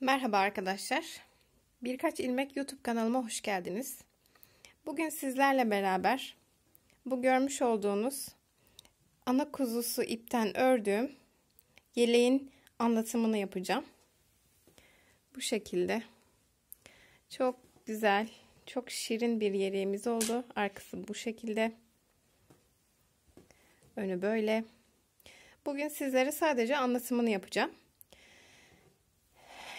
Merhaba arkadaşlar. Birkaç ilmek YouTube kanalıma hoş geldiniz. Bugün sizlerle beraber bu görmüş olduğunuz ana kuzusu ipten ördüğüm yeleğin anlatımını yapacağım. Bu şekilde. Çok güzel, çok şirin bir yeleğimiz oldu. Arkası bu şekilde. Önü böyle. Bugün sizlere sadece anlatımını yapacağım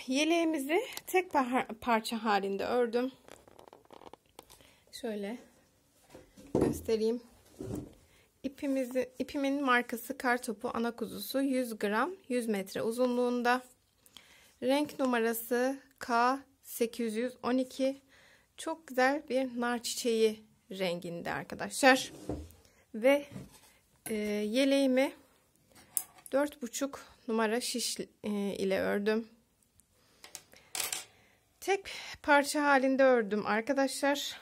yeleğimizi tek parça halinde ördüm. Şöyle göstereyim. İpimizi, ipimin markası Kartopu Ana Kuzusu 100 gram 100 metre uzunluğunda. Renk numarası K812. Çok güzel bir nar çiçeği renginde arkadaşlar. Ve e, yeleğimi 4,5 numara şiş e, ile ördüm. Tek parça halinde ördüm arkadaşlar.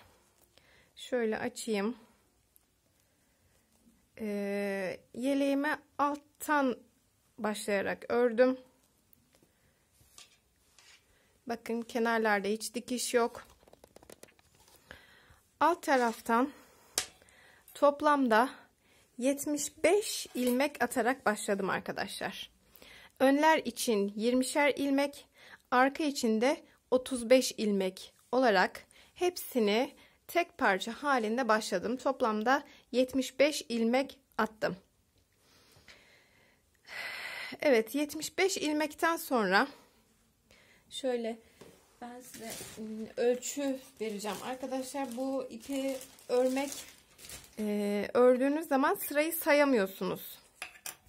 Şöyle açayım. Ee, yeleğime alttan başlayarak ördüm. Bakın kenarlarda hiç dikiş yok. Alt taraftan toplamda 75 ilmek atarak başladım arkadaşlar. Önler için 20'şer ilmek, arka için de 35 ilmek olarak hepsini tek parça halinde başladım. Toplamda 75 ilmek attım. Evet 75 ilmekten sonra şöyle ben size ıı, ölçü vereceğim. Arkadaşlar bu ipi örmek e, ördüğünüz zaman sırayı sayamıyorsunuz.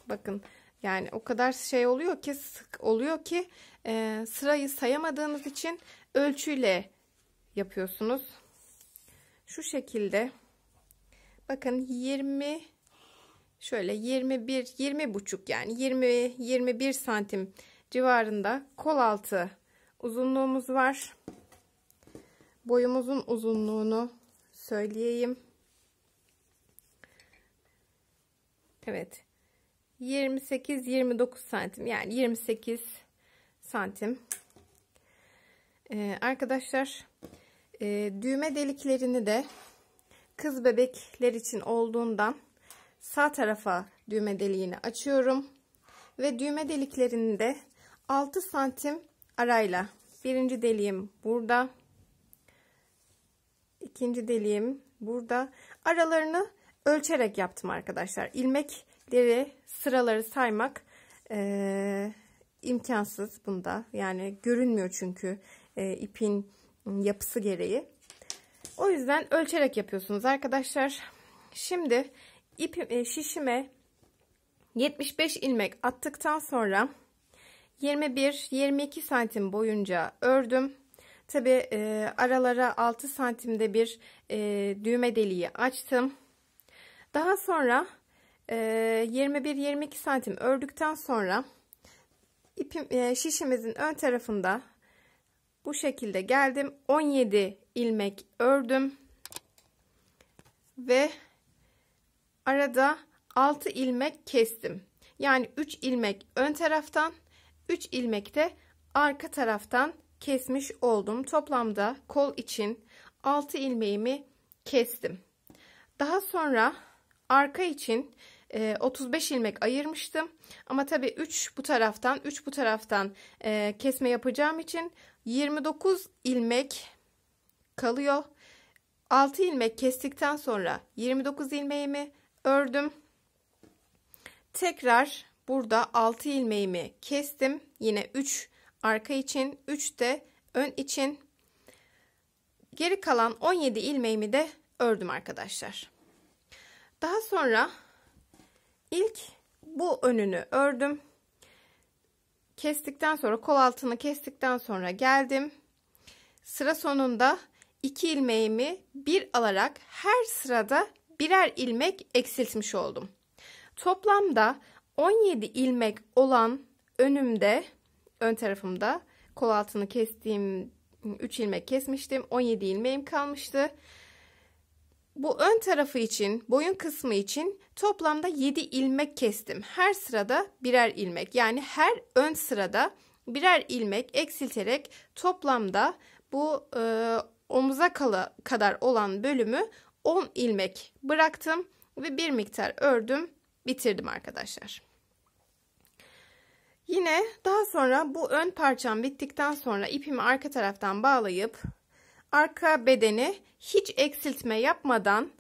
Bakın yani o kadar şey oluyor ki sık oluyor ki e, sırayı sayamadığınız için ölçüyle yapıyorsunuz. Şu şekilde bakın 20 şöyle 21 20 buçuk yani 20 21 santim civarında kol altı uzunluğumuz var. Boyumuzun uzunluğunu söyleyeyim. Evet. 28-29 santim yani 28 santim ee, arkadaşlar e, düğme deliklerini de kız bebekler için olduğundan sağ tarafa düğme deliğini açıyorum ve düğme deliklerini de 6 santim arayla birinci deliğim burada ikinci deliğim burada aralarını ölçerek yaptım arkadaşlar ilmek renkleri sıraları saymak e, imkansız bunda. Yani görünmüyor çünkü e, ipin yapısı gereği. O yüzden ölçerek yapıyorsunuz arkadaşlar. Şimdi ip, e, şişime 75 ilmek attıktan sonra 21-22 santim boyunca ördüm. Tabi e, aralara 6 santimde bir e, düğme deliği açtım. Daha sonra 21-22 ee, santim ördükten sonra ipim, e, şişimizin ön tarafında bu şekilde geldim 17 ilmek ördüm ve arada 6 ilmek kestim yani 3 ilmek ön taraftan 3 ilmek de arka taraftan kesmiş oldum toplamda kol için 6 ilmeğimi kestim daha sonra arka için e, ee, 35 ilmek ayırmıştım. Ama tabii 3 bu taraftan 3 bu taraftan e, kesme yapacağım için 29 ilmek kalıyor. 6 ilmek kestikten sonra 29 ilmeğimi ördüm. Tekrar burada 6 ilmeğimi kestim. Yine 3 arka için 3 de ön için. Geri kalan 17 ilmeğimi de ördüm arkadaşlar. Daha sonra İlk bu önünü ördüm. Kestikten sonra kol altını kestikten sonra geldim. Sıra sonunda iki ilmeğimi bir alarak her sırada birer ilmek eksiltmiş oldum. Toplamda 17 ilmek olan önümde ön tarafımda kol altını kestiğim 3 ilmek kesmiştim. 17 ilmeğim kalmıştı. Bu ön tarafı için, boyun kısmı için toplamda 7 ilmek kestim. Her sırada birer ilmek. Yani her ön sırada birer ilmek eksilterek toplamda bu e, omuza kala kadar olan bölümü 10 ilmek bıraktım ve bir miktar ördüm, bitirdim arkadaşlar. Yine daha sonra bu ön parçam bittikten sonra ipimi arka taraftan bağlayıp Arka bedeni hiç eksiltme yapmadan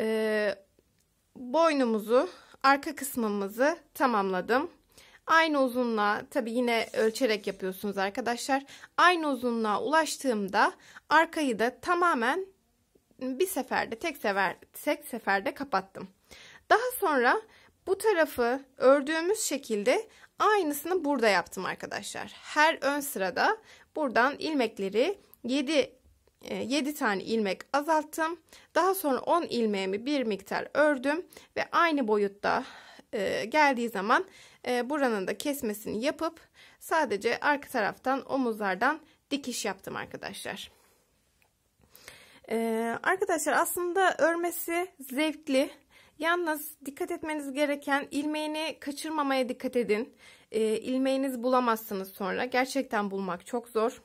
e, boynumuzu, arka kısmımızı tamamladım. Aynı uzunluğa tabi yine ölçerek yapıyorsunuz arkadaşlar. Aynı uzunluğa ulaştığımda arkayı da tamamen bir seferde tek sefer tek seferde kapattım. Daha sonra bu tarafı ördüğümüz şekilde aynısını burada yaptım arkadaşlar. Her ön sırada buradan ilmekleri 7 7 e, tane ilmek azalttım. Daha sonra 10 ilmeğimi bir miktar ördüm ve aynı boyutta e, geldiği zaman e, buranın da kesmesini yapıp sadece arka taraftan omuzlardan dikiş yaptım arkadaşlar. arkadaşlar aslında örmesi zevkli. Yalnız dikkat etmeniz gereken ilmeğini kaçırmamaya dikkat edin. Ee, ilmeğiniz bulamazsınız sonra. Gerçekten bulmak çok zor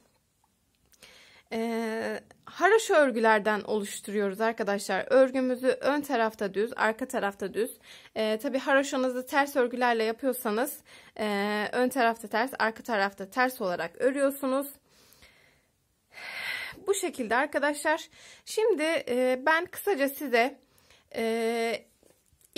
e, haraşo örgülerden oluşturuyoruz arkadaşlar. Örgümüzü ön tarafta düz, arka tarafta düz. E, Tabi haraşonuzu ters örgülerle yapıyorsanız e, ön tarafta ters, arka tarafta ters olarak örüyorsunuz. Bu şekilde arkadaşlar. Şimdi e, ben kısaca size e,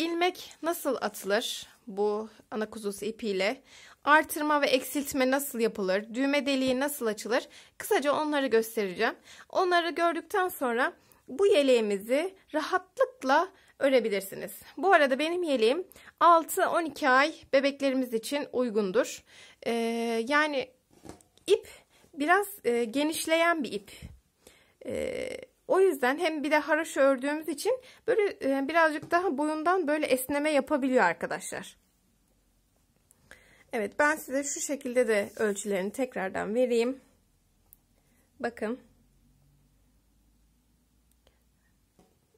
İlmek nasıl atılır bu ana kuzusu ipiyle? Artırma ve eksiltme nasıl yapılır? Düğme deliği nasıl açılır? Kısaca onları göstereceğim. Onları gördükten sonra bu yeleğimizi rahatlıkla örebilirsiniz. Bu arada benim yeleğim 6-12 ay bebeklerimiz için uygundur. Ee, yani ip biraz e, genişleyen bir ip. Ee, o yüzden hem bir de haraşo ördüğümüz için böyle e, birazcık daha boyundan böyle esneme yapabiliyor arkadaşlar. Evet ben size şu şekilde de ölçülerini tekrardan vereyim. Bakın.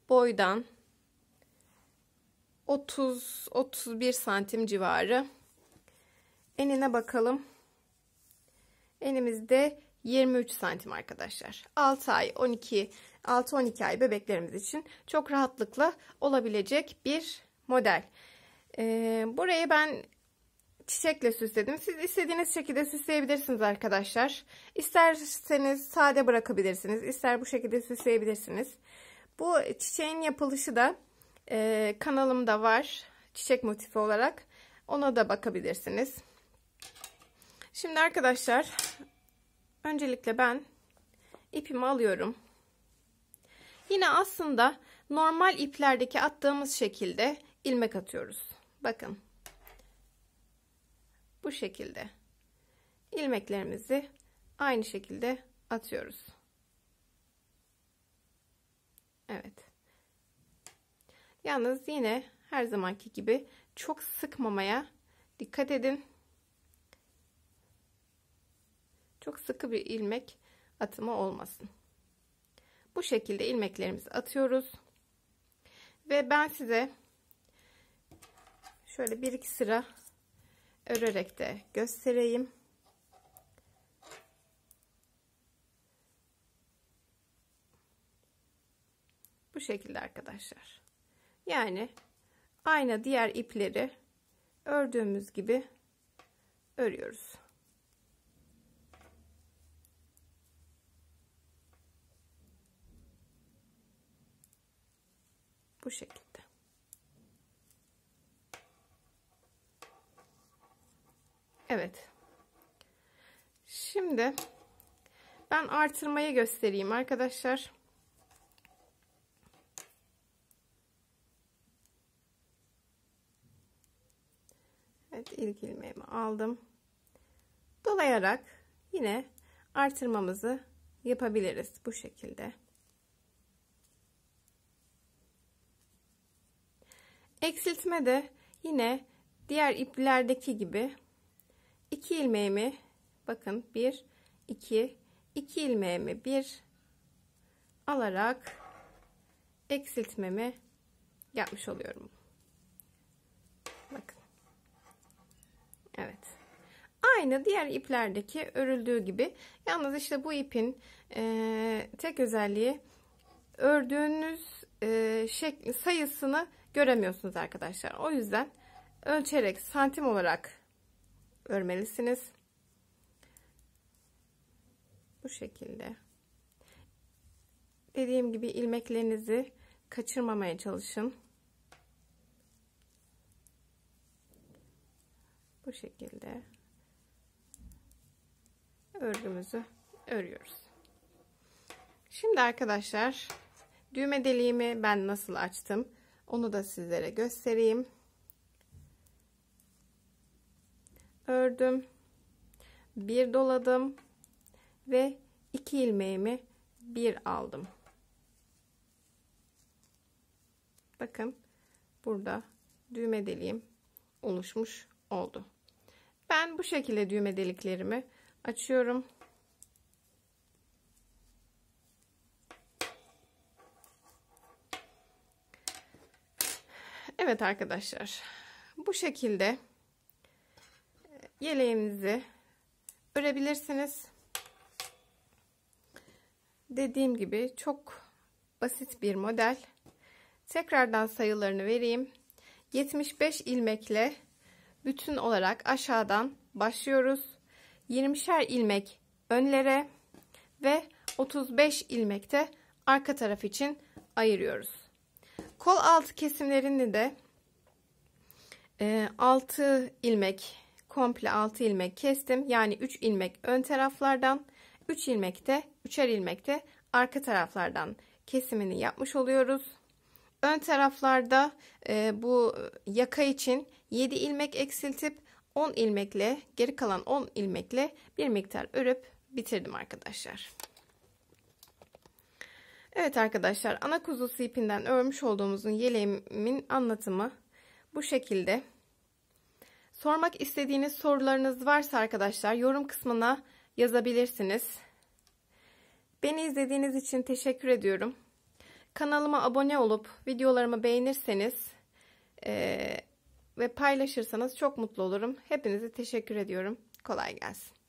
Boydan 30-31 santim civarı. Enine bakalım. Enimizde 23 santim arkadaşlar. 6 ay 12 6-12 ay bebeklerimiz için çok rahatlıkla olabilecek bir model. Ee, burayı ben çiçekle süsledim. Siz istediğiniz şekilde süsleyebilirsiniz arkadaşlar. İsterseniz sade bırakabilirsiniz. ister bu şekilde süsleyebilirsiniz. Bu çiçeğin yapılışı da e, kanalımda var. Çiçek motifi olarak. Ona da bakabilirsiniz. Şimdi arkadaşlar öncelikle ben ipimi alıyorum. Yine aslında normal iplerdeki attığımız şekilde ilmek atıyoruz. Bakın. Bu şekilde. ilmeklerimizi aynı şekilde atıyoruz. Evet. Yalnız yine her zamanki gibi çok sıkmamaya dikkat edin. Çok sıkı bir ilmek atımı olmasın. Bu şekilde ilmeklerimizi atıyoruz. Ve ben size şöyle bir iki sıra örerek de göstereyim. Bu şekilde arkadaşlar. Yani aynı diğer ipleri ördüğümüz gibi örüyoruz. Bu şekilde. Evet. Şimdi ben artırmayı göstereyim arkadaşlar. Evet ilk ilmeğimi aldım. Dolayarak yine artırmamızı yapabiliriz bu şekilde. Eksiltme de yine diğer iplerdeki gibi 2 ilmeğimi bakın 1 2 2 ilmeğimi 1 alarak eksiltmemi yapmış oluyorum. Bakın. Evet. Aynı diğer iplerdeki örüldüğü gibi. Yalnız işte bu ipin e, tek özelliği ördüğünüz e, şekli sayısını göremiyorsunuz arkadaşlar. O yüzden ölçerek santim olarak örmelisiniz. Bu şekilde. Dediğim gibi ilmeklerinizi kaçırmamaya çalışın. Bu şekilde örgümüzü örüyoruz. Şimdi arkadaşlar düğme deliğimi ben nasıl açtım? Onu da sizlere göstereyim. Ördüm. Bir doladım. Ve iki ilmeğimi bir aldım. Bakın burada düğme deliğim oluşmuş oldu. Ben bu şekilde düğme deliklerimi açıyorum. Evet arkadaşlar. Bu şekilde e, yeleğimizi örebilirsiniz. Dediğim gibi çok basit bir model. Tekrardan sayılarını vereyim. 75 ilmekle bütün olarak aşağıdan başlıyoruz. 20'şer ilmek önlere ve 35 ilmekte arka taraf için ayırıyoruz. Kol altı kesimlerini de e, 6 ilmek komple 6 ilmek kestim. Yani 3 ilmek ön taraflardan 3 ilmekte, de 3'er ilmek arka taraflardan kesimini yapmış oluyoruz. Ön taraflarda e, bu yaka için 7 ilmek eksiltip 10 ilmekle geri kalan 10 ilmekle bir miktar örüp bitirdim arkadaşlar. Evet arkadaşlar ana kuzusu ipinden örmüş olduğumuzun yeleğimin anlatımı bu şekilde. Sormak istediğiniz sorularınız varsa arkadaşlar yorum kısmına yazabilirsiniz. Beni izlediğiniz için teşekkür ediyorum. Kanalıma abone olup videolarımı beğenirseniz e, ve paylaşırsanız çok mutlu olurum. Hepinize teşekkür ediyorum. Kolay gelsin.